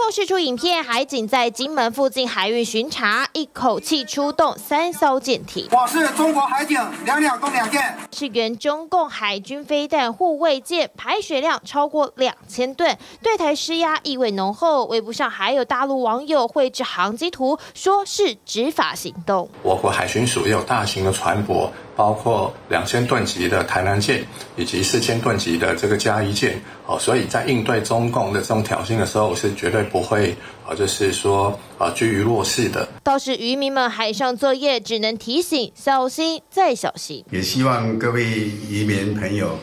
控释出影片，海警在金门附近海域巡查，一口气出动三艘舰艇。我是中国海警两两共两舰，是原中共海军飞弹护卫舰，排水量超过两千吨，对台施压意味浓厚。微博上还有大陆网友绘制航机图，说是执法行动。我国海巡署也有大型的船舶。包括两千吨级的台南舰，以及四千吨级的这个嘉义舰，哦，所以在应对中共的这种挑衅的时候，是绝对不会，啊，就是说，啊，居于弱势的。倒是渔民们海上作业只能提醒小心再小心。也希望各位渔民朋友，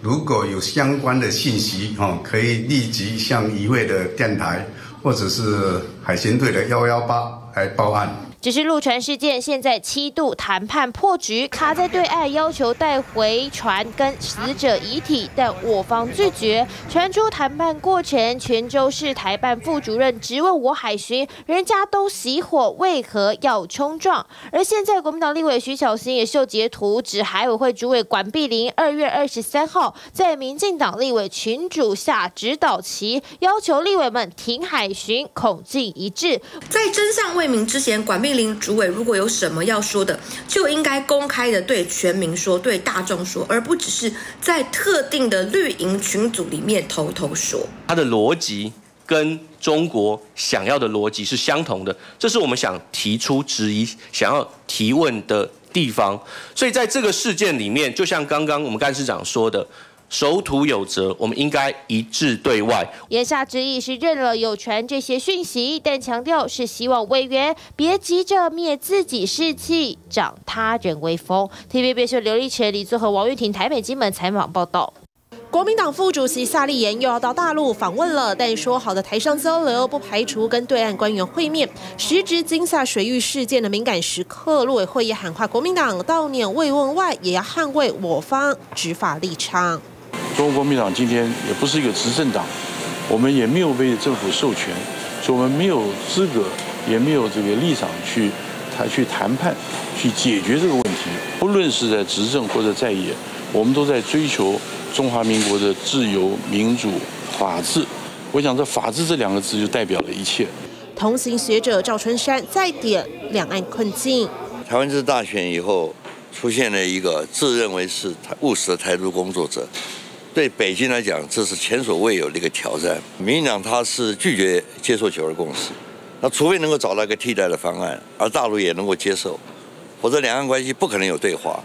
如果有相关的信息，哦，可以立即向渔会的电台，或者是海巡队的幺幺八来报案。只是陆船事件，现在七度谈判破局，卡在对岸要求带回船跟死者遗体，但我方拒绝。传出谈判过程，泉州市台办副主任质问我海巡，人家都熄火，为何要冲撞？而现在国民党立委徐小新也秀截图指海委会主委管碧林二月二十三号在民进党立委群主下指导旗，要求立委们停海巡，口径一致。在真相未明之前，管碧。主委如果有什么要说的，就应该公开的对全民说，对大众说，而不只是在特定的绿营群组里面偷偷说。他的逻辑跟中国想要的逻辑是相同的，这是我们想提出质疑、想要提问的地方。所以在这个事件里面，就像刚刚我们干事长说的。守土有责，我们应该一致对外。言下之意是认了有传这些讯息，但强调是希望委员别急着灭自己士气，长他人威风。t v b 秀刘丽晨、李作和王玉婷，台北、金门采访报道。国民党副主席夏立言又要到大陆访问了，但说好的台上交流，不排除跟对岸官员会面。时值金厦水域事件的敏感时刻，陆委会也喊话，国民党悼念慰问外，也要捍卫我方执法立场。中国国民党今天也不是一个执政党，我们也没有被政府授权，所以我们没有资格，也没有这个立场去，他去谈判，去解决这个问题。不论是在执政或者在野，我们都在追求中华民国的自由、民主、法治。我想这“法治”这两个字就代表了一切。同行学者赵春山再点两岸困境。台湾这次大选以后，出现了一个自认为是务实的台独工作者。对北京来讲，这是前所未有的一个挑战。民进党他是拒绝接受“九二共识”，那除非能够找到一个替代的方案，而大陆也能够接受，否则两岸关系不可能有对话。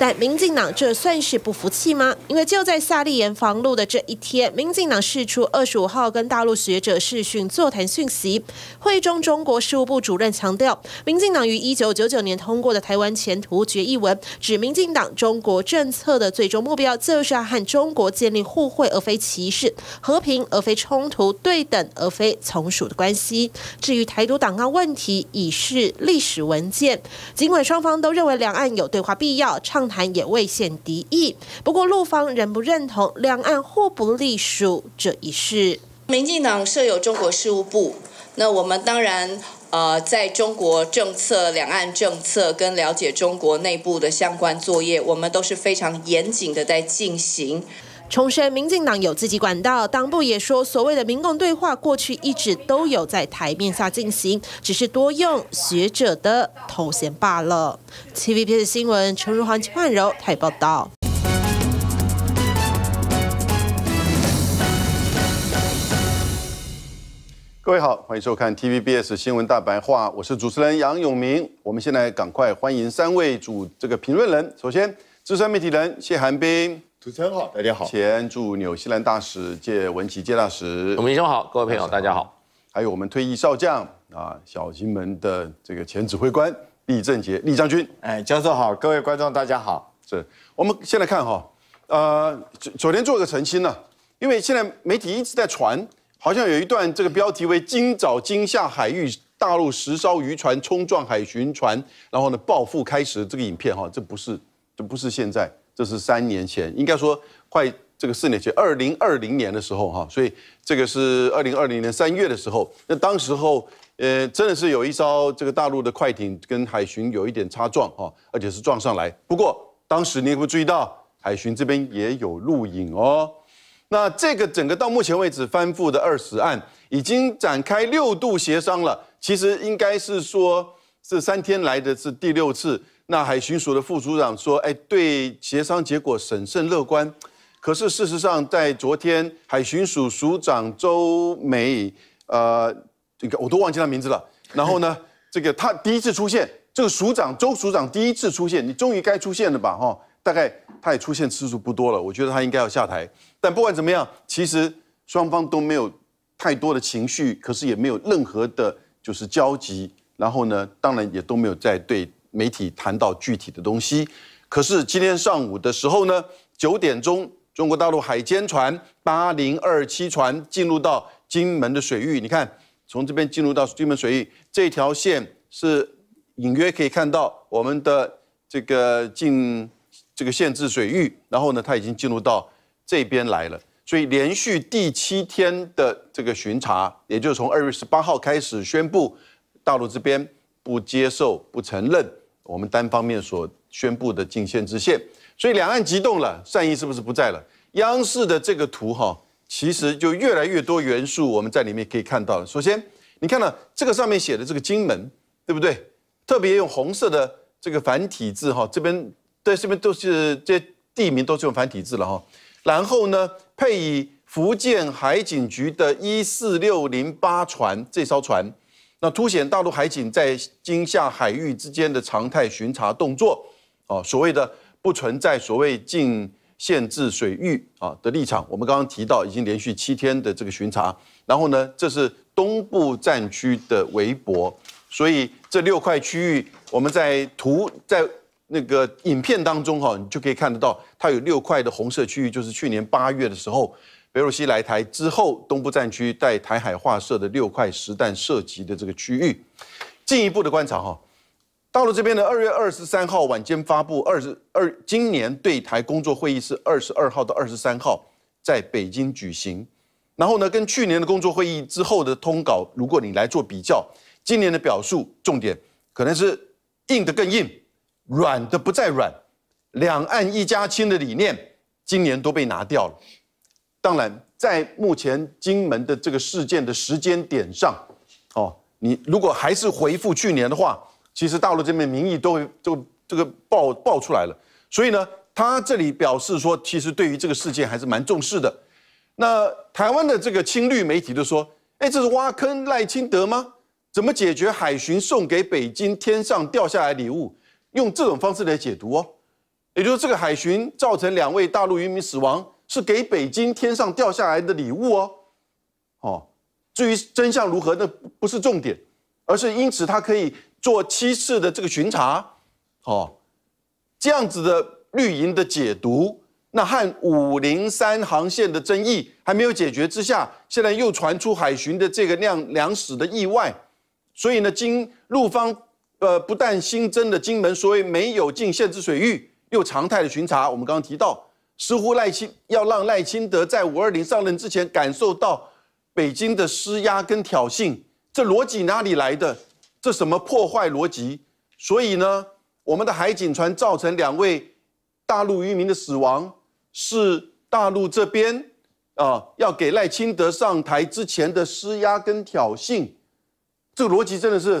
但民进党这算是不服气吗？因为就在夏利延防路的这一天，民进党释出二十五号跟大陆学者视讯座谈讯息，会中中国事务部主任强调，民进党于一九九九年通过的台湾前途决议文，指民进党中国政策的最终目标就是要和中国建立互惠而非歧视、和平而非冲突、对等而非从属的关系。至于台独党纲问题已是历史文件，尽管双方都认为两岸有对话必要，倡。谈也未显敌意，不过陆方仍不认同两岸互不隶属这一事。民进党设有中国事务部，那我们当然呃，在中国政策、两岸政策跟了解中国内部的相关作业，我们都是非常严谨的在进行。重申，民进党有自己管道，党部也说，所谓的民共对话过去一直都有在台面下进行，只是多用学者的头衔罢了。t v b 的新闻陈如煌、金焕柔台报道。各位好，欢迎收看 TVBS 新闻大白话，我是主持人杨永明。我们先在赶快欢迎三位主这个评论人，首先资深媒体人谢寒冰。主持人好，大家好。前驻纽西兰大使介文琪介大使，董明生好，各位朋友大家好。还有我们退役少将啊，小金门的这个前指挥官厉正杰厉将军。哎，教授好，各位观众大家好。是我们先来看哈，呃，昨昨天做了个澄清呢，因为现在媒体一直在传，好像有一段这个标题为“今早今下海域大陆石烧渔船冲撞海巡船，然后呢报复开始”这个影片哈，这不是，这不是现在。这是三年前，应该说快这个四年前，二零二零年的时候哈，所以这个是二零二零年三月的时候。那当时候，呃，真的是有一艘这个大陆的快艇跟海巡有一点擦撞啊，而且是撞上来。不过当时你有没有注意到，海巡这边也有录影哦？那这个整个到目前为止翻覆的二十案，已经展开六度协商了。其实应该是说，是三天来的是第六次。那海巡署的副署长说：“哎，对协商结果审慎乐观。”可是事实上，在昨天，海巡署署长周美，呃，这个我都忘记他名字了。然后呢，这个他第一次出现，这个署长周署长第一次出现，你终于该出现了吧？哈，大概他也出现次数不多了。我觉得他应该要下台。但不管怎么样，其实双方都没有太多的情绪，可是也没有任何的就是交集。然后呢，当然也都没有在对。媒体谈到具体的东西，可是今天上午的时候呢，九点钟，中国大陆海监船八零二七船进入到金门的水域。你看，从这边进入到金门水域，这条线是隐约可以看到我们的这个进这个限制水域，然后呢，它已经进入到这边来了。所以连续第七天的这个巡查，也就是从二月十八号开始宣布，大陆这边不接受、不承认。我们单方面所宣布的禁限之限，所以两岸激动了，善意是不是不在了？央视的这个图哈，其实就越来越多元素，我们在里面可以看到了。首先，你看到这个上面写的这个金门，对不对？特别用红色的这个繁体字哈，这边对这边都是这些地名都是用繁体字了哈。然后呢，配以福建海警局的14608船这艘船。那凸显大陆海警在今夏海域之间的常态巡查动作，啊，所谓的不存在所谓禁限制水域啊的立场。我们刚刚提到已经连续七天的这个巡查，然后呢，这是东部战区的围脖，所以这六块区域，我们在图在那个影片当中哈，你就可以看得到，它有六块的红色区域，就是去年八月的时候。北若西来台之后，东部战区在台海划设的六块实弹射击的这个区域，进一步的观察哈，到了这边呢，二月二十三号晚间发布，二十二今年对台工作会议是二十二号到二十三号在北京举行，然后呢，跟去年的工作会议之后的通稿，如果你来做比较，今年的表述重点可能是硬的更硬，软的不再软，两岸一家亲的理念今年都被拿掉了。当然，在目前金门的这个事件的时间点上，哦，你如果还是回复去年的话，其实大陆这边民意都会都这个爆爆出来了。所以呢，他这里表示说，其实对于这个事件还是蛮重视的。那台湾的这个亲绿媒体就说：“哎，这是挖坑赖清德吗？怎么解决海巡送给北京天上掉下来礼物？用这种方式来解读哦，也就是这个海巡造成两位大陆渔民死亡。”是给北京天上掉下来的礼物哦，哦，至于真相如何，那不是重点，而是因此它可以做七次的这个巡查，哦，这样子的绿营的解读，那和五零三航线的争议还没有解决之下，现在又传出海巡的这个量粮食的意外，所以呢，金陆方呃不但新增的金门，所以没有进限制水域，又常态的巡查，我们刚刚提到。似乎赖清要让赖清德在五二零上任之前感受到北京的施压跟挑衅，这逻辑哪里来的？这什么破坏逻辑？所以呢，我们的海警船造成两位大陆渔民的死亡，是大陆这边啊要给赖清德上台之前的施压跟挑衅，这个逻辑真的是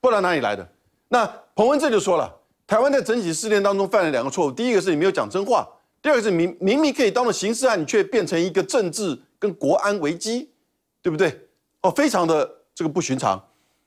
不知道哪里来的？那彭文正就说了，台湾在整体事件当中犯了两个错误，第一个是你没有讲真话。第二个是明明明可以当做刑事案，却变成一个政治跟国安危机，对不对？哦，非常的这个不寻常。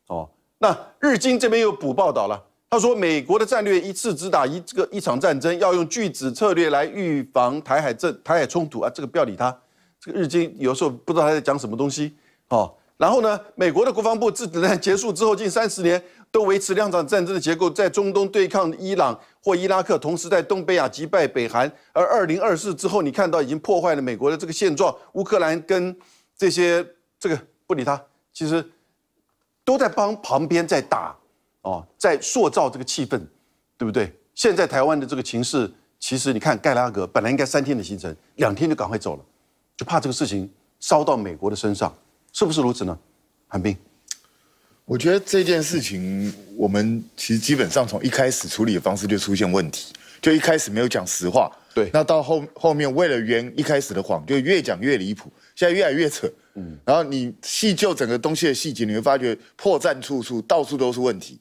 哦，那日经这边又补报道了，他说美国的战略一次只打一这个一场战争，要用拒止策略来预防台海政台海冲突啊，这个不要理他。这个日经有时候不知道他在讲什么东西。哦，然后呢，美国的国防部自冷战结束之后近三十年。都维持两场战争的结构，在中东对抗伊朗或伊拉克，同时在东北亚击败北韩。而二零二四之后，你看到已经破坏了美国的这个现状。乌克兰跟这些这个不理他，其实都在帮旁边在打，哦，在塑造这个气氛，对不对？现在台湾的这个情势，其实你看盖拉格本来应该三天的行程，两天就赶快走了，就怕这个事情烧到美国的身上，是不是如此呢？韩冰。我觉得这件事情，我们其实基本上从一开始处理的方式就出现问题，就一开始没有讲实话。对，那到后后面为了圆一开始的谎，就越讲越离谱，现在越来越扯。嗯，然后你细究整个东西的细节，你会发觉破绽处处，到处都是问题。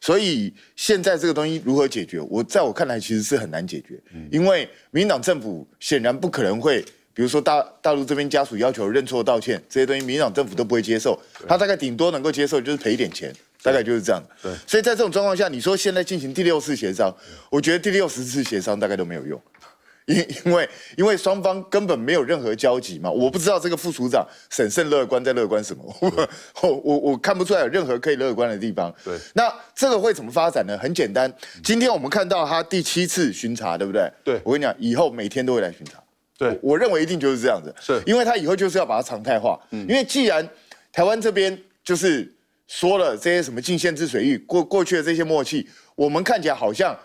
所以现在这个东西如何解决，我在我看来其实是很难解决，因为民党政府显然不可能会。比如说大大陆这边家属要求认错道歉这些东西，民党政府都不会接受。他大概顶多能够接受就是赔一点钱，大概就是这样。对，所以在这种状况下，你说现在进行第六次协商，我觉得第六十次协商大概都没有用，因因为因为双方根本没有任何交集嘛。我不知道这个副署长审慎乐观在乐观什么，我我看不出来有任何可以乐观的地方。对，那这个会怎么发展呢？很简单，今天我们看到他第七次巡查，对不对？对，我跟你讲，以后每天都会来巡查。对，我认为一定就是这样子，是，因为他以后就是要把它常态化，嗯，因为既然台湾这边就是说了这些什么禁限制水域，过过去的这些默契，我们看起来好像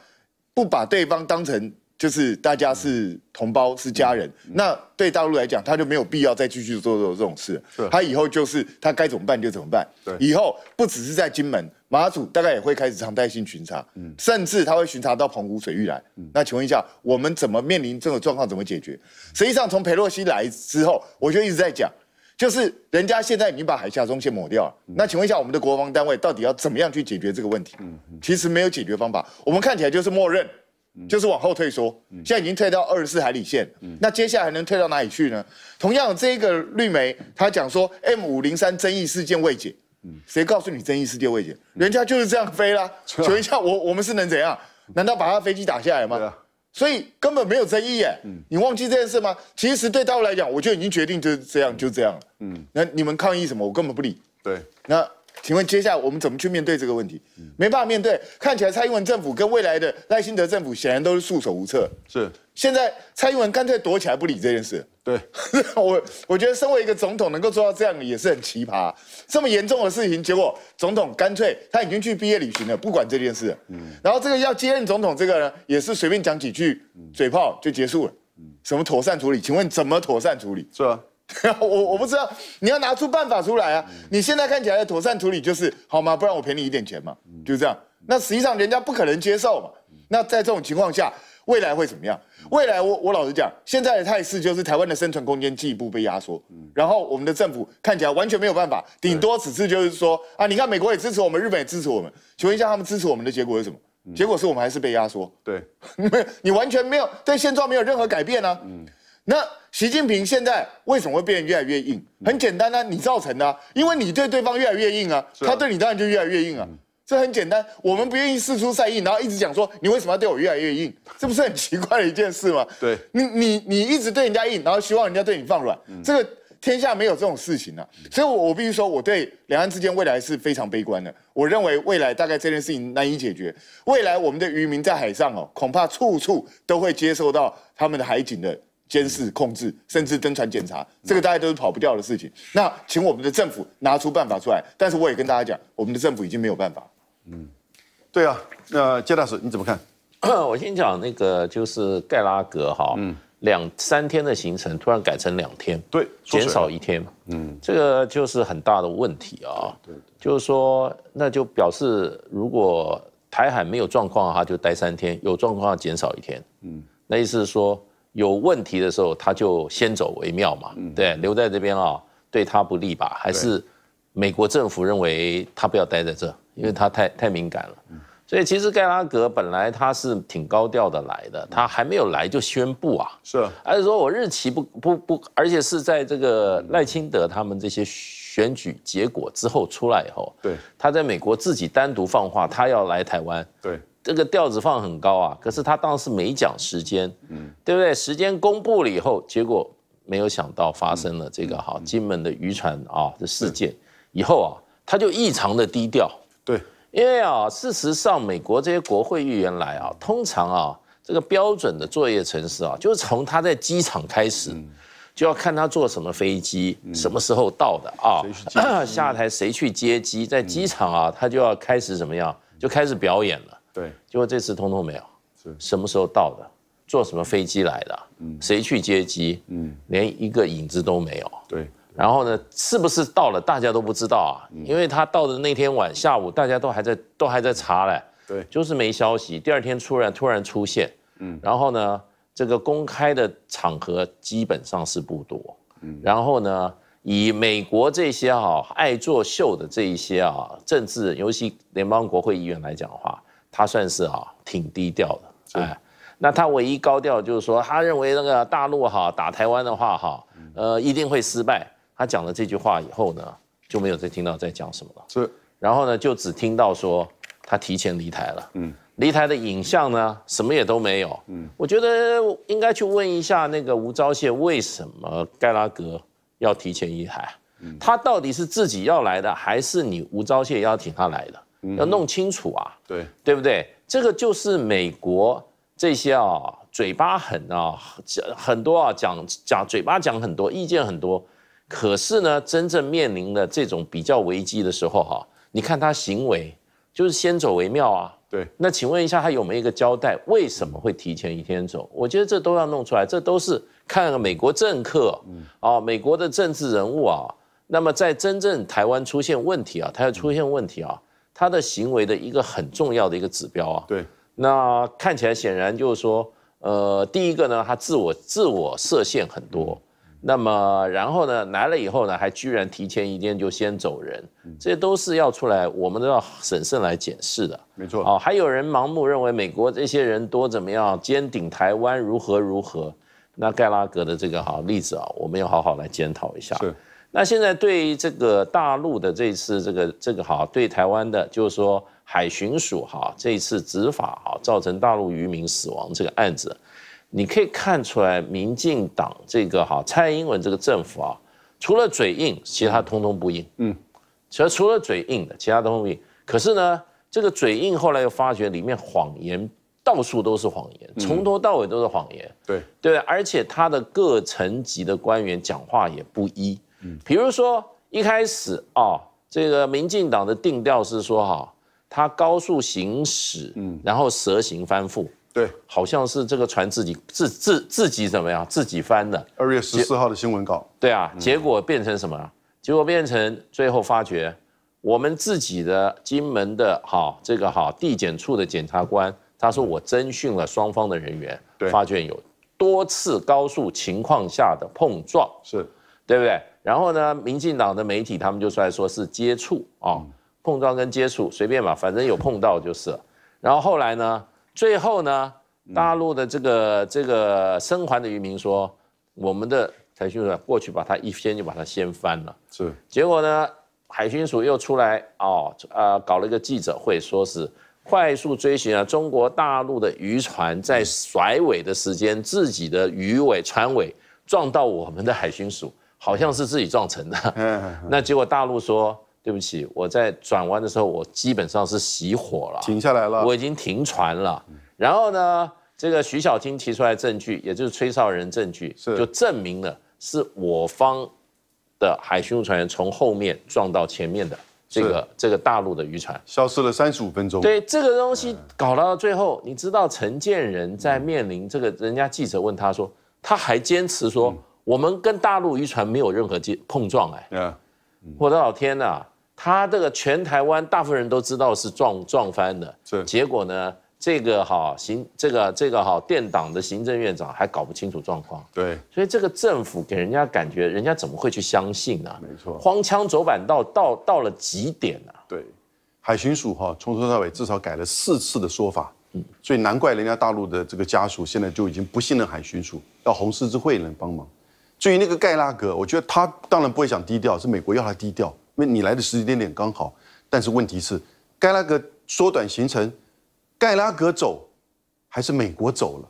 不把对方当成就是大家是同胞是家人，那对大陆来讲，他就没有必要再继续做做这种事，他以后就是他该怎么办就怎么办，对，以后不只是在金门。马祖大概也会开始常态性巡查，嗯，甚至他会巡查到澎湖水域来。那请问一下，我们怎么面临这种状况？怎么解决？实际上，从佩洛西来之后，我就一直在讲，就是人家现在已经把海峡中线抹掉了。那请问一下，我们的国防单位到底要怎么样去解决这个问题？嗯，其实没有解决方法，我们看起来就是默认，就是往后退缩。现在已经退到二十四海里线，那接下来还能退到哪里去呢？同样，这个绿媒他讲说，M 五零三争议事件未解。嗯，谁告诉你争议是界一位人家就是这样飞啦，请问一下，我我们是能怎样？难道把他飞机打下来吗？所以根本没有争议耶。嗯，你忘记这件事吗？其实对大陆来讲，我就已经决定就是这样，就这样了。嗯，那你们抗议什么？我根本不理。对，那。请问接下来我们怎么去面对这个问题？没办法面对，看起来蔡英文政府跟未来的赖新德政府显然都是束手无策。是，现在蔡英文干脆躲起来不理这件事。对，我我觉得身为一个总统能够做到这样也是很奇葩。这么严重的事情，结果总统干脆他已经去毕业旅行了，不管这件事。嗯。然后这个要接任总统这个呢，也是随便讲几句嘴炮就结束了。什么妥善处理？请问怎么妥善处理？是啊。我我不知道，你要拿出办法出来啊！你现在看起来的妥善处理就是好吗？不然我赔你一点钱嘛，就是这样。那实际上人家不可能接受嘛。那在这种情况下，未来会怎么样？未来我我老实讲，现在的态势就是台湾的生存空间进一步被压缩。然后我们的政府看起来完全没有办法，顶多此次就是说啊，你看美国也支持我们，日本也支持我们。请问一下，他们支持我们的结果是什么？结果是我们还是被压缩。对，你完全没有对现状没有任何改变啊。嗯。那习近平现在为什么会变得越来越硬？很简单啊，你造成的，因为你对对方越来越硬啊，他对你当然就越来越硬啊。这很简单，我们不愿意示出善意，然后一直讲说你为什么要对我越来越硬？这不是很奇怪的一件事吗？对，你你你一直对人家硬，然后希望人家对你放软，这个天下没有这种事情啊。所以，我我必须说，我对两岸之间未来是非常悲观的。我认为未来大概这件事情难以解决。未来我们的渔民在海上哦，恐怕处处都会接受到他们的海警的。监视、控制，甚至登船检查，这个大家都是跑不掉的事情。那请我们的政府拿出办法出来。但是我也跟大家讲，我们的政府已经没有办法。嗯，对啊，那杰大使你怎么看？我先讲那个，就是盖拉格哈，嗯，两三天的行程突然改成两天，对，减少一天，嗯，这个就是很大的问题啊。对，就是说，那就表示如果台海没有状况，话，就待三天；有状况，减少一天。嗯，那意思是说。有问题的时候，他就先走为妙嘛。对，留在这边啊，对他不利吧？还是美国政府认为他不要待在这，因为他太太敏感了。所以其实盖拉格本来他是挺高调的来的，他还没有来就宣布啊。是，而是说我日期不不不，而且是在这个赖清德他们这些选举结果之后出来以后，对，他在美国自己单独放话，他要来台湾。对。这个调子放很高啊，可是他当时没讲时间，嗯，对不对？时间公布了以后，结果没有想到发生了这个哈金门的渔船啊的事件，以后啊他就异常的低调，对，因为啊事实上美国这些国会议员来啊，通常啊这个标准的作业程式啊，就是从他在机场开始，就要看他坐什么飞机，什么时候到的啊，下台谁去接机，在机场啊他就要开始怎么样，就开始表演了。对，结果这次通通没有，是，什么时候到的？坐什么飞机来的？嗯，谁去接机？嗯，连一个影子都没有。对，然后呢，是不是到了？大家都不知道啊，因为他到的那天晚下午，大家都还在，都还在查嘞。对，就是没消息。第二天突然突然出现，嗯，然后呢，这个公开的场合基本上是不多。嗯，然后呢，以美国这些啊爱作秀的这一些啊政治，尤其联邦国会议员来讲的话。他算是啊，挺低调的。哎，那他唯一高调就是说，他认为那个大陆哈打台湾的话哈，呃，一定会失败。他讲了这句话以后呢，就没有再听到在讲什么了。是，然后呢，就只听到说他提前离台了。嗯，离台的影像呢，什么也都没有。嗯，我觉得应该去问一下那个吴钊燮，为什么盖拉格要提前离台？他到底是自己要来的，还是你吴钊燮邀请他来的？要弄清楚啊，对对不对？这个就是美国这些啊，嘴巴狠啊，很很多啊，讲讲嘴巴讲很多，意见很多。可是呢，真正面临的这种比较危机的时候，哈，你看他行为就是先走为妙啊。对，那请问一下，他有没有一个交代？为什么会提前一天走？我觉得这都要弄出来，这都是看美国政客，嗯，美国的政治人物啊。那么在真正台湾出现问题啊，他要出现问题啊。他的行为的一个很重要的一个指标啊，对，那看起来显然就是说，呃，第一个呢，他自我自我设限很多，那么然后呢，来了以后呢，还居然提前一天就先走人，这都是要出来，我们都要审慎来检视的，没错。好，还有人盲目认为美国这些人多怎么样，坚顶台湾如何如何，那盖拉格的这个好例子啊，我们要好好来检讨一下。是。那现在对于这个大陆的这次这个这个好，对台湾的，就是说海巡署哈这次执法哈，造成大陆渔民死亡这个案子，你可以看出来，民进党这个哈蔡英文这个政府啊，除了嘴硬，其他通通不硬。嗯。只除了嘴硬的，其他都不硬。可是呢，这个嘴硬后来又发觉里面谎言到处都是谎言，从头到尾都是谎言。对对，而且他的各层级的官员讲话也不一。比如说一开始啊，这个民进党的定调是说哈，他高速行驶，嗯，然后蛇形翻覆，对，好像是这个船自己自自自己怎么样，自己翻的。二月十四号的新闻稿，对啊，结果变成什么？结果变成最后发觉，我们自己的金门的哈，这个哈地检处的检察官他说我征询了双方的人员，对，发觉有多次高速情况下的碰撞，是，对不对？然后呢，民进党的媒体他们就出来说是接触啊，碰撞跟接触随便吧，反正有碰到就是然后后来呢，最后呢，大陆的这个这个生还的渔民说，我们的海巡署过去把它一掀就把它掀翻了。是。结果呢，海巡署又出来哦，呃，搞了一个记者会，说是快速追寻啊，中国大陆的渔船在甩尾的时间，自己的鱼尾船尾撞到我们的海巡署。好像是自己撞沉的，嗯，那结果大陆说对不起，我在转弯的时候，我基本上是熄火了，停下来了，我已经停船了。然后呢，这个徐小青提出来证据，也就是崔少仁证据，是就证明了是我方的海巡船员从后面撞到前面的这个这个大陆的渔船，消失了三十五分钟。对这个东西搞到最后，你知道陈建仁在面临这个，人家记者问他说，他还坚持说。我们跟大陆渔船没有任何接碰撞哎，我的老天啊，他这个全台湾大部分人都知道是撞撞翻的，是结果呢？这个哈行，这个这个哈，电党的行政院长还搞不清楚状况，对，所以这个政府给人家感觉，人家怎么会去相信呢？没错，荒腔走板到到到了极点啊！对，海巡署哈从头到尾至少改了四次的说法，嗯，所以难怪人家大陆的这个家属现在就已经不信任海巡署，要红十字会来帮忙。至于那个盖拉格，我觉得他当然不会想低调，是美国要他低调。因为你来的时间点刚好，但是问题是，盖拉格缩短行程，盖拉格走，还是美国走了？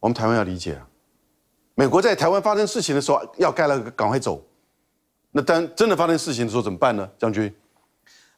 我们台湾要理解啊，美国在台湾发生事情的时候，要盖拉格赶快走。那当真的发生事情的时候怎么办呢？将军，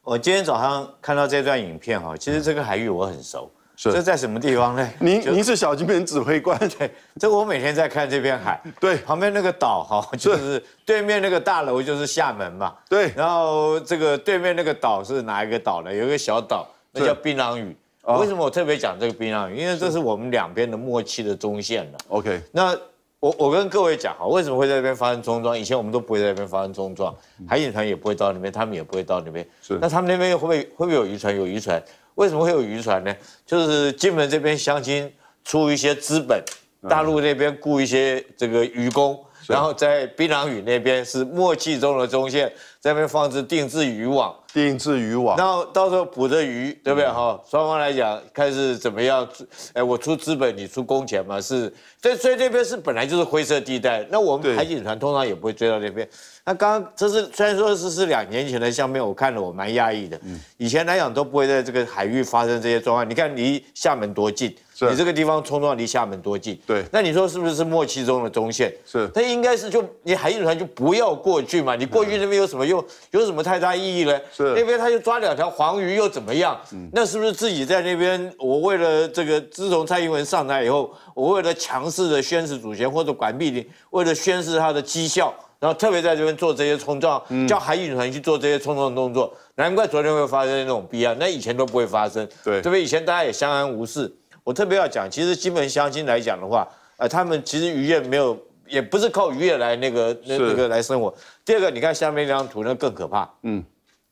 我今天早上看到这段影片哈，其实这个海域我很熟。这在什么地方呢？您您是小金门指挥官 对，这我每天在看这片海，对，旁边那个岛哈，就是对面那个大楼就是厦门嘛，对，然后这个对面那个岛是哪一个岛呢？有一个小岛，那叫槟榔屿。为什么我特别讲这个槟榔屿？因为这是我们两边的默契的中线了。OK，那我我跟各位讲哈，为什么会在这边发生冲撞？以前我们都不会在这边发生冲撞，海警船也不会到那边，他们也不会到那边。是，那他们那边会不会会不会有渔船？有渔船？为什么会有渔船呢？就是金门这边乡亲出一些资本，大陆那边雇一些这个渔工。然后在槟榔屿那边是默契中的中线，在那边放置定制渔网，定制渔网。然后到时候捕的鱼，对不对？哈，双方来讲，看是怎么样，哎，我出资本，你出工钱嘛？是，所以所以那边是本来就是灰色地带。那我们海警船通常也不会追到那边。那刚刚这是虽然说是是两年前的相片，我看了我蛮压抑的。嗯，以前来讲都不会在这个海域发生这些状况。你看离厦门多近。你这个地方冲撞离厦门多近？对，那你说是不是默契中的中线？是，那应该是就你海警船就不要过去嘛，你过去那边有什么用？有什么太大意义呢？是，那边他就抓两条黄鱼又怎么样？那是不是自己在那边？我为了这个，自从蔡英文上台以后，我为了强势的宣誓主权或者管碧玲，为了宣誓他的绩效，然后特别在这边做这些冲撞，叫海警船去做这些冲撞动作，难怪昨天会发生那种必要，那以前都不会发生。对，特别以前大家也相安无事。我特别要讲，其实基本相亲来讲的话，啊，他们其实渔业没有，也不是靠渔业来那个、那那个来生活。第二个，你看下面那张图，那更可怕。嗯，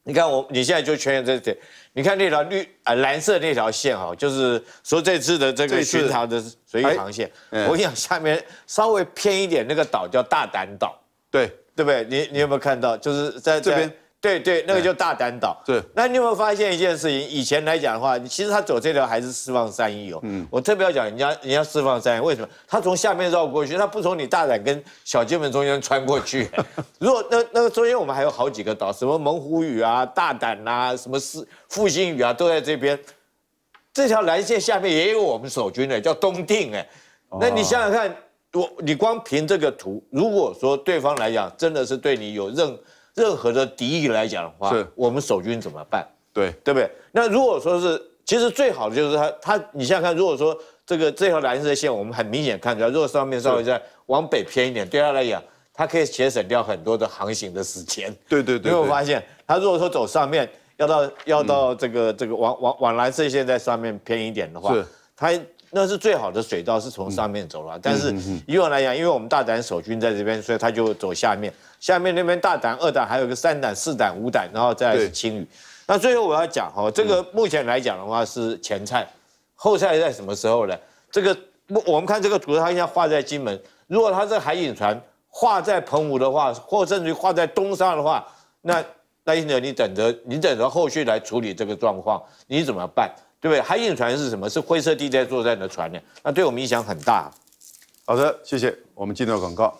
你看我，你现在就圈这你看那条绿啊蓝色那条线哈，就是说这次的这个巡航的水域航线。我讲下面稍微偏一点那个岛叫大胆岛，对对不对？你你有没有看到？就是在这边。对对，那个就大胆岛。对，那你有没有发现一件事情？以前来讲的话，其实他走这条还是释放三意哦。嗯，我特别要讲，人家人家释放三意，为什么？他从下面绕过去，他不从你大胆跟小金门中间穿过去。如果那那个中间我们还有好几个岛，什么猛虎屿啊、大胆啊、什么四复兴屿啊，都在这边。这条蓝线下面也有我们守军的，叫东定哎。那你想想看，我你光凭这个图，如果说对方来讲，真的是对你有任。任何的敌意来讲的话，我们守军怎么办？对对不对？那如果说是，其实最好的就是他他，你想想看，如果说这个这条蓝色线，我们很明显看出来，如果上面稍微再往北偏一点，对他来讲，它可以节省掉很多的航行的时间。对对对，有没有发现？他如果说走上面，要到要到这个这个往往往蓝色线在上面偏一点的话，他那是最好的水道，是从上面走了。但是以往来讲，因为我们大胆守军在这边，所以他就走下面。下面那边大胆、二胆，还有个三胆、四胆、五胆，然后再青旅。那最后我要讲哈，这个目前来讲的话是前菜，后菜在什么时候呢？这个我我们看这个图，它现在画在金门。如果它是海警船画在澎湖的话，或甚至于画在东沙的话，那那记者你等着，你等着后续来处理这个状况，你怎么办？对不对？海印船是什么？是灰色地带作战的船呢？那对我们影响很大。好的，谢谢。我们进入广告。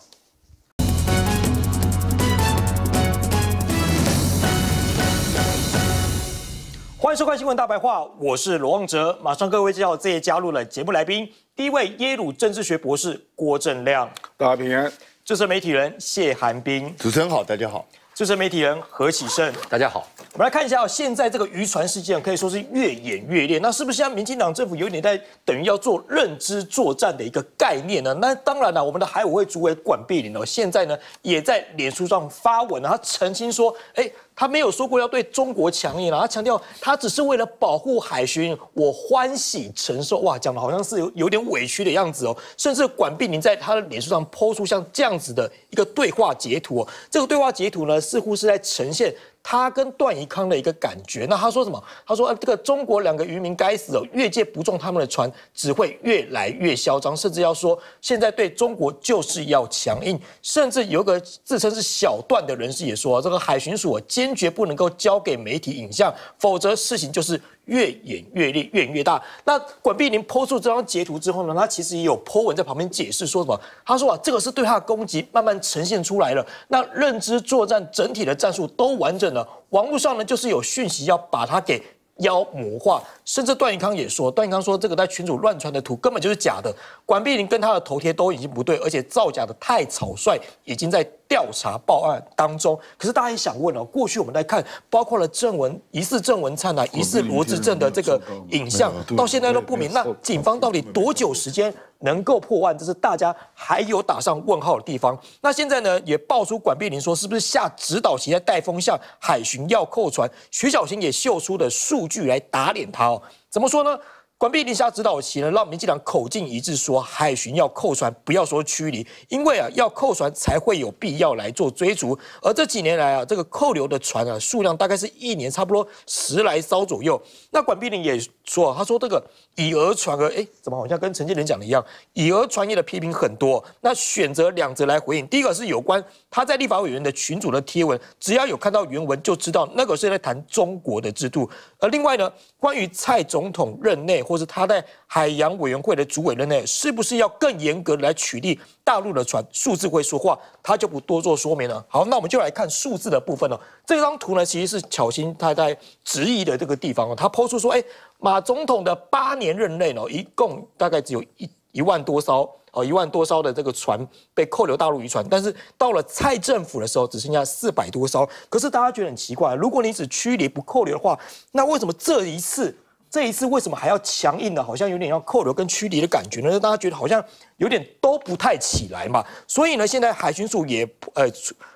欢迎收看《新闻大白话》，我是罗旺哲。马上，各位介绍这些加入了节目来宾。第一位，耶鲁政治学博士郭正亮，大家平安。资深媒体人谢寒冰，主持人好，大家好。资深媒体人何启盛，大家好。我们来看一下，现在这个渔船事件可以说是越演越烈，那是不是像民进党政府有点在等于要做认知作战的一个概念呢？那当然了，我们的海委会主委管碧林哦，现在呢也在脸书上发文啊，他澄清说，哎，他没有说过要对中国强硬啊，他强调他只是为了保护海巡，我欢喜承受，哇，讲的好像是有有点委屈的样子哦。甚至管碧林在他的脸书上抛出像这样子的一个对话截图哦，这个对话截图呢，似乎是在呈现。他跟段宜康的一个感觉，那他说什么？他说啊、这个中国两个渔民该死哦，越界不中他们的船，只会越来越嚣张，甚至要说现在对中国就是要强硬，甚至有个自称是小段的人士也说，这个海巡署坚决不能够交给媒体影像，否则事情就是。越演越烈，越演越大。那管碧玲抛出这张截图之后呢，他其实也有 Po 文在旁边解释，说什么？他说啊，这个是对他的攻击慢慢呈现出来了。那认知作战整体的战术都完整了，网络上呢就是有讯息要把它给。妖魔化，甚至段永康也说，段永康说这个在群主乱传的图根本就是假的，管碧玲跟他的头贴都已经不对，而且造假的太草率，已经在调查报案当中。可是大家也想问哦，过去我们来看，包括了郑文疑似郑文灿啊，疑似罗志正的这个影像，到现在都不明，那警方到底多久时间？能够破万，这是大家还有打上问号的地方。那现在呢，也爆出管碧玲说，是不是下指导型在带风向海巡要扣船？徐小琴也秀出了数据来打脸他哦。怎么说呢？管碧玲下指导席呢，让民进党口径一致说海巡要扣船，不要说驱离，因为啊，要扣船才会有必要来做追逐。而这几年来啊，这个扣留的船啊数量大概是一年差不多十来艘左右。那管碧玲也说，他说这个以讹传讹，哎，怎么好像跟陈建仁讲的一样，以讹传讹的批评很多。那选择两则来回应，第一个是有关他在立法委员的群组的贴文，只要有看到原文就知道那个是在谈中国的制度。而另外呢，关于蔡总统任内。或是他在海洋委员会的主委任内，是不是要更严格来取缔大陆的船？数字会说话，他就不多做说明了。好，那我们就来看数字的部分了。这张图呢，其实是巧心他在质疑的这个地方哦。他抛出说，哎，马总统的八年任内呢，一共大概只有一一万多艘哦，一万多艘的这个船被扣留大陆渔船，但是到了蔡政府的时候，只剩下四百多艘。可是大家觉得很奇怪，如果你只驱离不扣留的话，那为什么这一次？这一次为什么还要强硬的，好像有点要扣留跟驱离的感觉呢？大家觉得好像有点都不太起来嘛。所以呢，现在海巡署也呃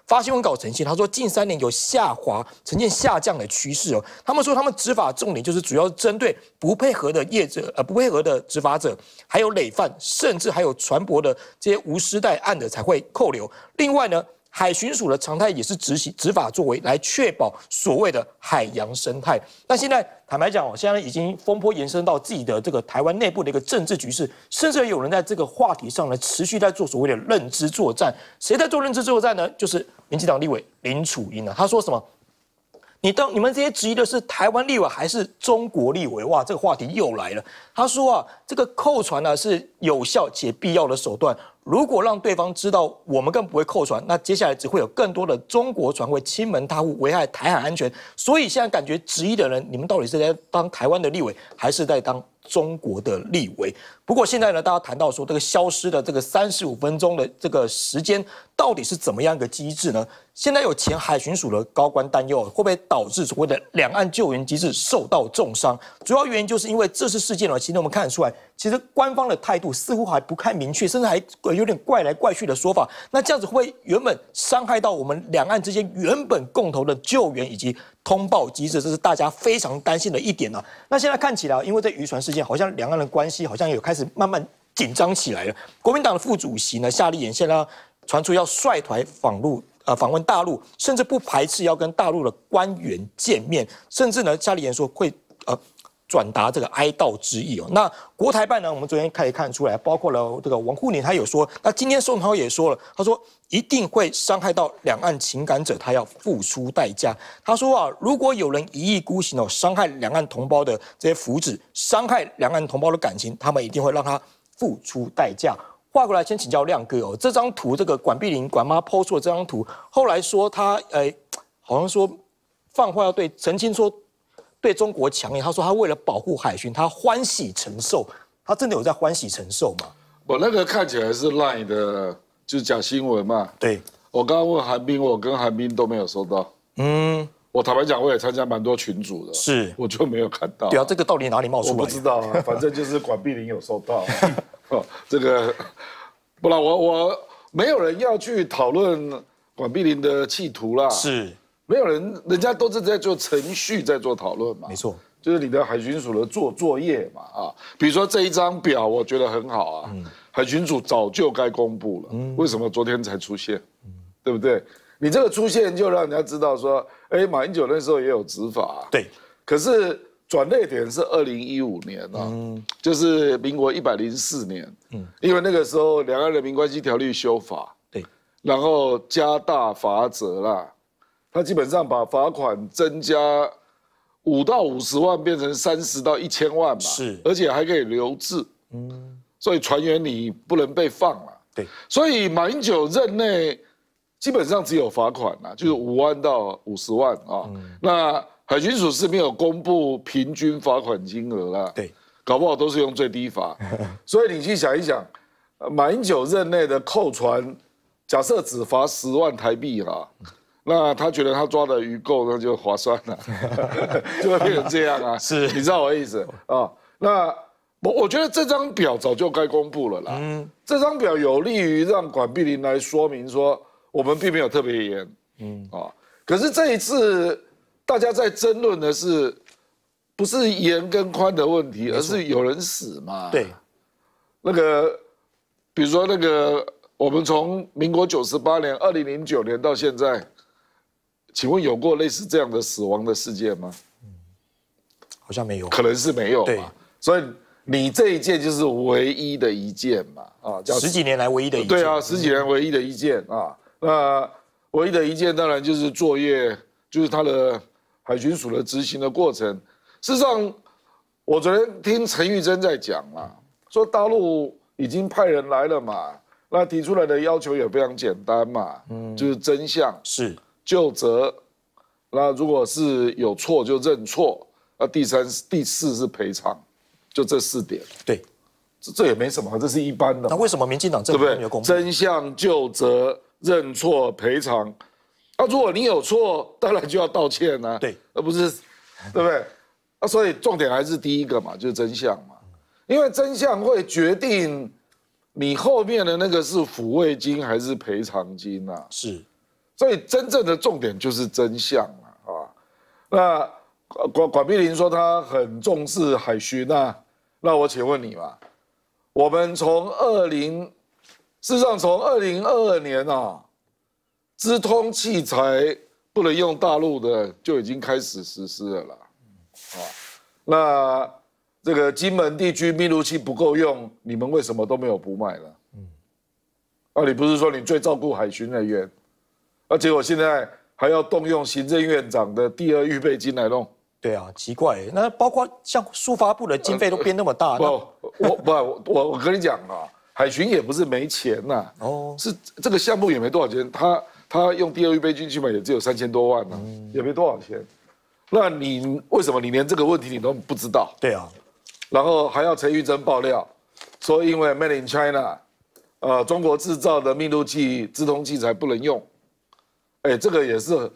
发新闻稿澄清，他说近三年有下滑，呈现下降的趋势哦。他们说他们执法重点就是主要针对不配合的业者，呃，不配合的执法者，还有累犯，甚至还有船舶的这些无私带案的才会扣留。另外呢。海巡署的常态也是执行执法作为，来确保所谓的海洋生态。那现在坦白讲哦，现在已经风波延伸到自己的这个台湾内部的一个政治局势，甚至有人在这个话题上呢持续在做所谓的认知作战。谁在做认知作战呢？就是民进党立委林楚英啊，他说什么？你当你们这些质疑的是台湾立委还是中国立委？哇，这个话题又来了。他说啊，这个扣船呢是有效且必要的手段。如果让对方知道我们更不会扣船，那接下来只会有更多的中国船会亲门踏户，危害台海安全。所以现在感觉质疑的人，你们到底是在当台湾的立委还是在当中国的立委？不过现在呢，大家谈到说这个消失的这个三十五分钟的这个时间到底是怎么样一个机制呢？现在有前海巡署的高官担忧，会不会导致所谓的两岸救援机制受到重伤？主要原因就是因为这次事件呢，其实我们看得出来，其实官方的态度似乎还不太明确，甚至还有点怪来怪去的说法。那这样子会原本伤害到我们两岸之间原本共同的救援以及通报机制，这是大家非常担心的一点呢。那现在看起来，因为这渔船事件，好像两岸的关系好像有开。是慢慢紧张起来了。国民党的副主席呢，夏立言现在传出要率团访入呃，访问大陆，甚至不排斥要跟大陆的官员见面，甚至呢，夏立言说会呃。转达这个哀悼之意哦。那国台办呢？我们昨天可以看出来，包括了这个王沪宁，他有说。那今天宋涛也说了，他说一定会伤害到两岸情感者，他要付出代价。他说啊，如果有人一意孤行哦，伤害两岸同胞的这些福祉，伤害两岸同胞的感情，他们一定会让他付出代价。画过来，先请教亮哥哦。这张图，这个管碧玲管妈抛出的这张图，后来说他诶，好像说放话要对澄清说。被中国强硬，他说他为了保护海巡，他欢喜承受，他真的有在欢喜承受吗？我那个看起来是烂的，就是假新闻嘛。对，我刚刚问韩冰，我跟韩冰都没有收到。嗯，我坦白讲，我也参加蛮多群组的，是，我就没有看到。对啊，这个到底哪里冒出来？我不知道啊，反正就是管碧玲有收到。这个，不然我我没有人要去讨论管碧玲的企图啦。是。没有人，人家都是在做程序，在做讨论嘛。没错，就是你的海巡署的做作业嘛，啊，比如说这一张表，我觉得很好啊。嗯，海巡署早就该公布了，为什么昨天才出现？嗯，对不对？你这个出现就让人家知道说，哎，马英九那时候也有执法。对，可是转捩点是二零一五年啊，就是民国一百零四年。嗯，因为那个时候两岸人民关系条例修法。对，然后加大罚则了。他基本上把罚款增加五到五十万，变成三十到一千万嘛，是，而且还可以留置。嗯，所以船员你不能被放了。对，所以马英九任内基本上只有罚款啦，就是五万到五十万啊。那海军署是没有公布平均罚款金额啦。对，搞不好都是用最低罚。所以你去想一想，马英九任内的扣船，假设只罚十万台币啦。那他觉得他抓的鱼够，那就划算了，就会变成这样啊？是，你知道我意思啊？那我我觉得这张表早就该公布了啦。嗯，这张表有利于让管碧林来说明说我们并没有特别严。嗯，啊，可是这一次大家在争论的是不是严跟宽的问题，而是有人死嘛？对，那个比如说那个我们从民国九十八年二零零九年到现在。请问有过类似这样的死亡的事件吗？好像没有，可能是没有对，所以你这一件就是唯一的一件嘛啊，十几年来唯一的一件。对啊，十几年唯一的一件啊，那唯一的一件当然就是作业，就是他的海巡署的执行的过程。事实上，我昨天听陈玉珍在讲嘛，说大陆已经派人来了嘛，那提出来的要求也非常简单嘛，嗯，就是真相是。就责，那如果是有错就认错，那第三、第四是赔偿，就这四点。对，这这也没什么，这是一般的。那为什么民进党这个，没有公？对不对？真相、就责、认错、赔偿。那如果你有错，当然就要道歉啊。对，而不是，对不对？啊，所以重点还是第一个嘛，就是真相嘛。因为真相会决定你后面的那个是抚慰金还是赔偿金呐。是。所以真正的重点就是真相啊？那管管碧林说他很重视海巡，那那我请问你嘛？我们从二零，事实上从二零二二年啊，资通器材不能用大陆的就已经开始实施了啦，啊？那这个金门地区密录器不够用，你们为什么都没有不卖呢？嗯，啊，你不是说你最照顾海巡人员？而且我现在还要动用行政院长的第二预备金来弄。对啊，奇怪。那包括像书发部的经费都变那么大。不，我不，我我跟你讲啊，海巡也不是没钱呐。哦。是这个项目也没多少钱，他他用第二预备金去买也只有三千多万呢，也没多少钱。那你为什么你连这个问题你都不知道？对啊。然后还要陈玉珍爆料，说因为 Made in China，呃，中国制造的密度计、自通器材不能用。哎，这个也是，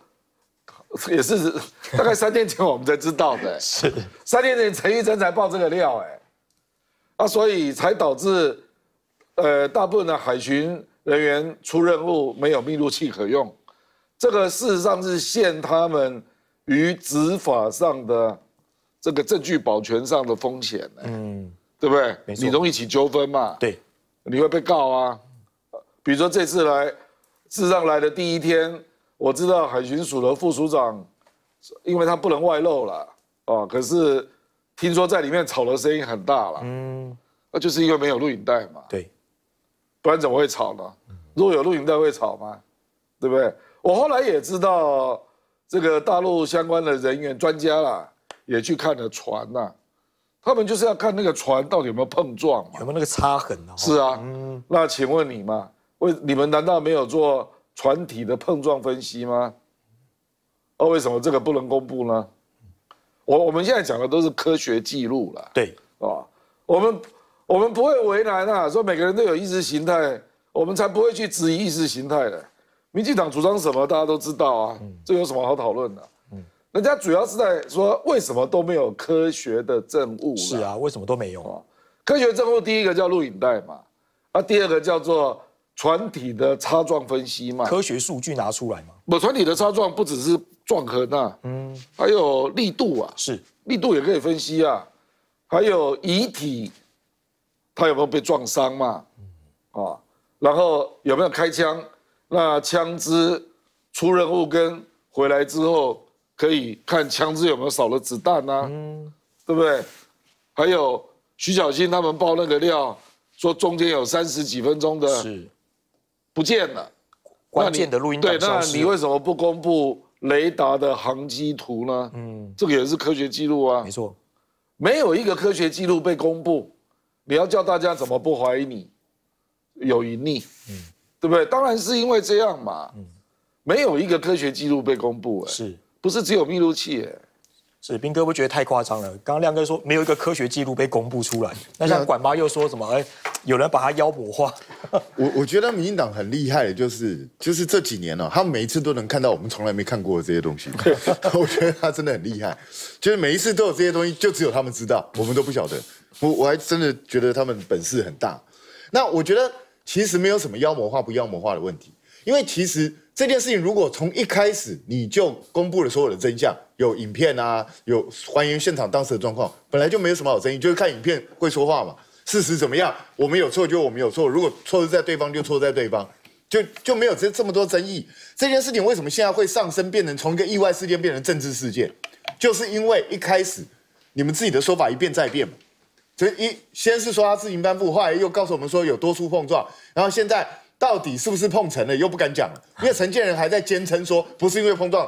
也是大概三天前我们才知道的。是三天前陈玉珍才爆这个料，哎，啊，所以才导致，呃，大部分的海巡人员出任务没有密录器可用，这个事实上是限他们于执法上的这个证据保全上的风险嗯，对不对？你容易起纠纷嘛。对，你会被告啊。比如说这次来，事实上来的第一天。我知道海巡署的副署长，因为他不能外露了，哦，可是听说在里面吵的声音很大了，嗯，那就是因为没有录影带嘛，对，不然怎么会吵呢？如果有录影带会吵吗？对不对？我后来也知道这个大陆相关的人员专家啦，也去看了船呐，他们就是要看那个船到底有没有碰撞，有没有那个擦痕呢？是啊，那请问你嘛？为你们难道没有做？船体的碰撞分析吗？哦，为什么这个不能公布呢？我我们现在讲的都是科学记录了，对，啊，我们我们不会为难啊，说每个人都有意识形态，我们才不会去质疑意识形态的。民进党主张什么，大家都知道啊，这有什么好讨论的？嗯，人家主要是在说为什么都没有科学的证物。是啊，为什么都没有啊？科学证物，第一个叫录影带嘛，那第二个叫做。船体的擦撞分析嘛，科学数据拿出来嘛。我船体的擦撞不只是撞痕啊，嗯，还有力度啊，是力度也可以分析啊，还有遗体，他有没有被撞伤嘛，啊，然后有没有开枪，那枪支出任务跟回来之后，可以看枪支有没有少了子弹呐，嗯，对不对？还有徐小新他们爆那个料，说中间有三十几分钟的是。不见了，关键的录音对，那你为什么不公布雷达的航机图呢？嗯，这个也是科学记录啊，没错，没有一个科学记录被公布，你要叫大家怎么不怀疑你有盈利？嗯，对不对？当然是因为这样嘛，嗯，没有一个科学记录被公布，哎，是不是只有密录器？哎。是斌哥不觉得太夸张了？刚刚亮哥说没有一个科学记录被公布出来，那像管妈又说什么？哎，有人把他妖魔化。我我觉得民进党很厉害，的就是就是这几年哦，他们每一次都能看到我们从来没看过的这些东西。我觉得他真的很厉害，就是每一次都有这些东西，就只有他们知道，我们都不晓得。我我还真的觉得他们本事很大。那我觉得其实没有什么妖魔化不妖魔化的问题，因为其实。这件事情如果从一开始你就公布了所有的真相，有影片啊，有还原现场当时的状况，本来就没有什么好争议，就是看影片会说话嘛。事实怎么样？我们有错就我们有错，如果错是在对方就错在对方，就就没有这这么多争议。这件事情为什么现在会上升变成从一个意外事件变成政治事件？就是因为一开始你们自己的说法一变再变嘛。以一先是说他自行颁布，后来又告诉我们说有多处碰撞，然后现在。到底是不是碰沉了？又不敢讲，了，因为承建人还在坚称说不是因为碰撞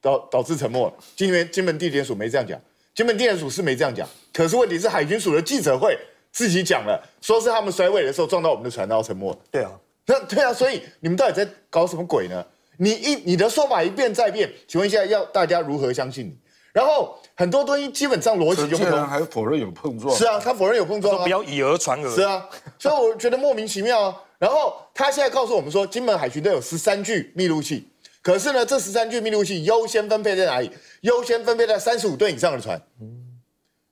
导导致沉没。了。金门金门地检署没这样讲，金门地检署是没这样讲。可是问题是海军署的记者会自己讲了，说是他们甩尾的时候撞到我们的船，然后沉没了。对啊，那对啊，所以你们到底在搞什么鬼呢？你一你的说法一变再变，请问一下要大家如何相信你？然后。很多东西基本上逻辑就不同，还否认有碰撞？是啊，他否认有碰撞。啊。不要以讹传讹。是啊，所以我觉得莫名其妙啊。然后他现在告诉我们说，金门海巡都有十三具密录器，可是呢，这十三具密录器优先分配在哪里？优先分配在三十五吨以上的船。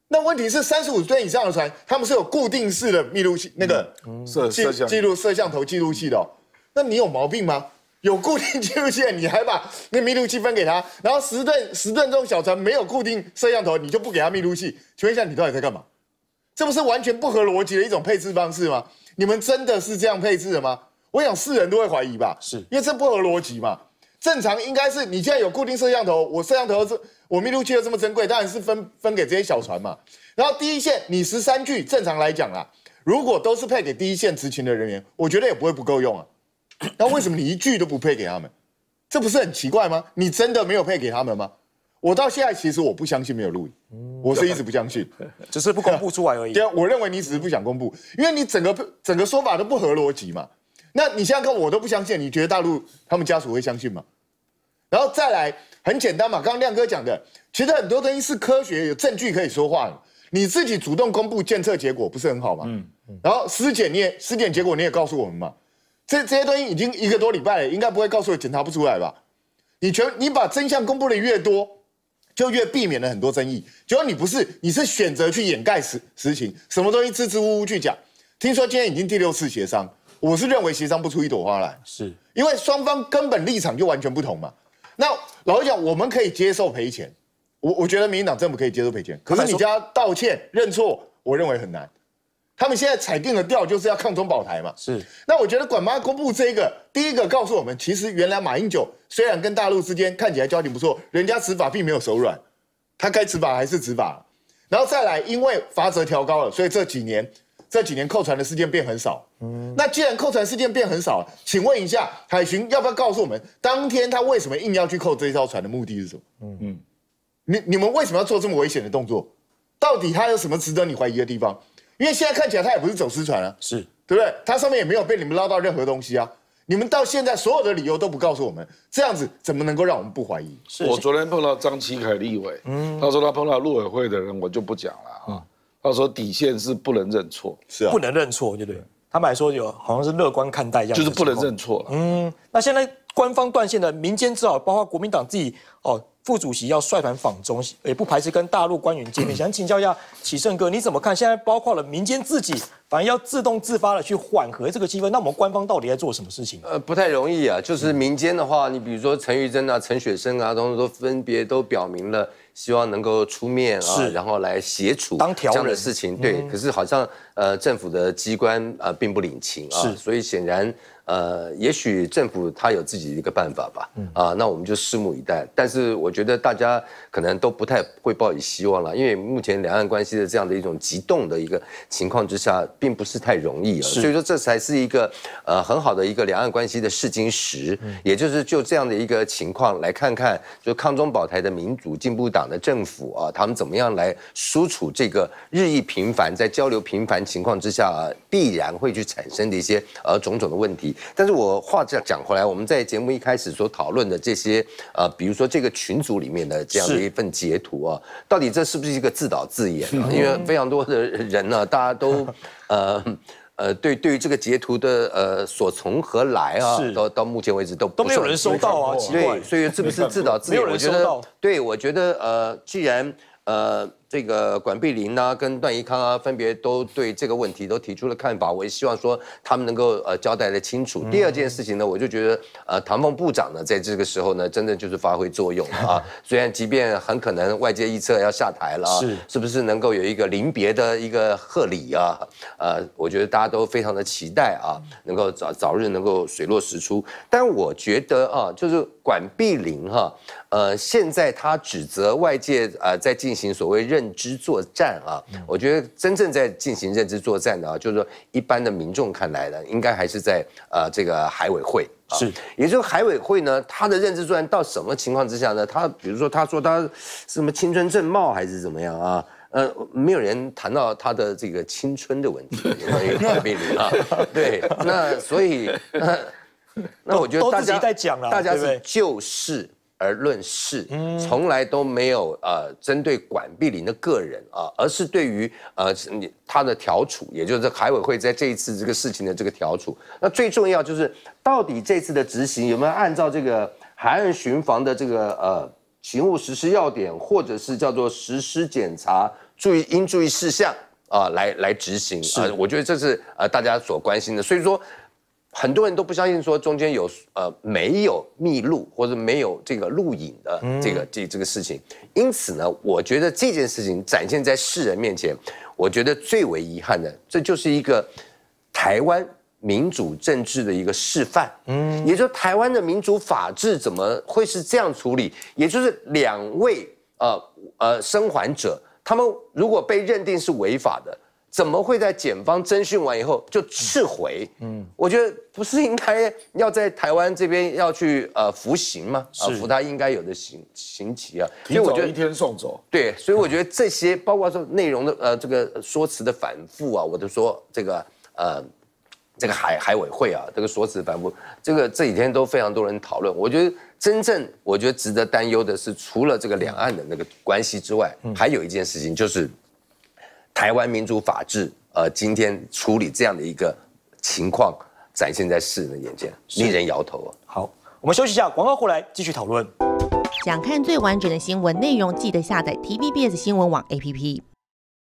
那问题是三十五吨以上的船，他们是有固定式的密录器，那个摄摄记录摄像头记录器的。那你有毛病吗？有固定接入线，你还把那迷路器分给他，然后十吨十吨这种小船没有固定摄像头，你就不给他迷路器？请问一下，你到底在干嘛？这不是完全不合逻辑的一种配置方式吗？你们真的是这样配置的吗？我想世人都会怀疑吧，是因为这不合逻辑嘛。正常应该是你现在有固定摄像头，我摄像头这我密度器又这么珍贵，当然是分分给这些小船嘛。然后第一线你十三具，正常来讲啊，如果都是配给第一线执勤的人员，我觉得也不会不够用啊。那为什么你一句都不配给他们？这不是很奇怪吗？你真的没有配给他们吗？我到现在其实我不相信没有录音，我是一直不相信，只是不公布出来而已。对啊，我认为你只是不想公布，因为你整个整个说法都不合逻辑嘛。那你现在看我都不相信，你觉得大陆他们家属会相信吗？然后再来很简单嘛，刚刚亮哥讲的，其实很多东西是科学，有证据可以说话的。你自己主动公布检测结果不是很好吗？嗯。然后尸检你也尸检结果你也告诉我们嘛。这这些东西已经一个多礼拜了，应该不会告诉检查不出来吧？你全你把真相公布的越多，就越避免了很多争议。结果你不是，你是选择去掩盖实实情，什么东西支支吾吾去讲。听说今天已经第六次协商，我是认为协商不出一朵花来，是因为双方根本立场就完全不同嘛。那老实讲，我们可以接受赔钱，我我觉得民进党政府可以接受赔钱，可是你家道歉认错，我认为很难。他们现在踩定了调就是要抗中保台嘛？是。那我觉得管妈公布这一个，第一个告诉我们，其实原来马英九虽然跟大陆之间看起来交情不错，人家执法并没有手软，他该执法还是执法。然后再来，因为罚则调高了，所以这几年这几年扣船的事件变很少。嗯。那既然扣船事件变很少了，请问一下海巡要不要告诉我们，当天他为什么硬要去扣这艘船的目的是什么？嗯嗯。你你们为什么要做这么危险的动作？到底他有什么值得你怀疑的地方？因为现在看起来他也不是走私船啊，是对不对？他上面也没有被你们捞到任何东西啊。你们到现在所有的理由都不告诉我们，这样子怎么能够让我们不怀疑？是我昨天碰到张启凯立委，嗯，他说他碰到陆委会的人，我就不讲了啊。他说底线是不能认错，是啊，不能认错，就对？他们还说有好像是乐观看待一样，就是不能认错。嗯，那现在官方断线的，民间至少包括国民党自己哦。副主席要率团访中，也不排斥跟大陆官员见面。想请教一下启胜哥，你怎么看？现在包括了民间自己，反正要自动自发的去缓和这个气氛。那我们官方到底在做什么事情？呃，不太容易啊。就是民间的话，你比如说陈玉珍啊、陈雪生啊，等等都分别都表明了希望能够出面啊，然后来协助这样的事情。对，可是好像呃政府的机关啊并不领情啊，是，所以显然。呃，也许政府他有自己的一个办法吧，啊，那我们就拭目以待。但是我觉得大家可能都不太会抱以希望了，因为目前两岸关系的这样的一种激动的一个情况之下，并不是太容易。所以说，这才是一个呃很好的一个两岸关系的试金石，也就是就这样的一个情况来看看，就康中保台的民主进步党的政府啊，他们怎么样来输出这个日益频繁在交流频繁情况之下，啊、必然会去产生的一些呃种种的问题。但是我话讲讲回来，我们在节目一开始所讨论的这些，呃，比如说这个群组里面的这样的一份截图啊，到底这是不是一个自导自演？因为非常多的人呢，大家都，呃，呃，对对于这个截图的呃所从何来啊，到到目前为止都都没有人收到啊，奇怪，所以是不是自导自演？我觉得，对我觉得，呃，既然呃。这个管碧玲呢，跟段宜康啊，分别都对这个问题都提出了看法。我也希望说他们能够呃交代的清楚。第二件事情呢，我就觉得呃唐凤部长呢，在这个时候呢，真的就是发挥作用啊。虽然即便很可能外界预测要下台了啊，是是不是能够有一个临别的一个贺礼啊？呃，我觉得大家都非常的期待啊，能够早早日能够水落石出。但我觉得啊，就是管碧玲哈，呃，现在他指责外界呃在进行所谓认。认知作战啊，我觉得真正在进行认知作战的啊，就是说一般的民众看来呢，应该还是在呃这个海委会是，也就是海委会呢，他的认知作战到什么情况之下呢？他比如说他说他什么青春正茂还是怎么样啊？呃，没有人谈到他的这个青春的问题，有啊？对，那所以那那我觉得大家在讲了，大家是就是。而论事，从来都没有呃针对管碧林的个人啊，而是对于呃你他的调处，也就是海委会在这一次这个事情的这个调处。那最重要就是到底这次的执行有没有按照这个海岸巡防的这个呃勤务实施要点，或者是叫做实施检查注意应注意事项啊来来执行？是，我觉得这是呃大家所关心的，所以说。很多人都不相信说中间有呃没有密录或者没有这个录影的这个这这个事情，因此呢，我觉得这件事情展现在世人面前，我觉得最为遗憾的，这就是一个台湾民主政治的一个示范，嗯，也就台湾的民主法治怎么会是这样处理？也就是两位呃呃生还者，他们如果被认定是违法的。怎么会在检方侦讯完以后就撤回？嗯，我觉得不是应该要在台湾这边要去呃服刑吗？是服他应该有的刑刑期啊。提早一天送走。对，所以我觉得这些包括说内容的呃这个说辞的反复啊，我都说这个呃这个海海委会啊这个说辞反复，这个这几天都非常多人讨论。我觉得真正我觉得值得担忧的是，除了这个两岸的那个关系之外，还有一件事情就是。台湾民主法治，呃，今天处理这样的一个情况，展现在世人的眼前，令人摇头啊。好，我们休息一下，广告回来继续讨论。想看最完整的新闻内容，记得下载 TVBS 新闻网 APP。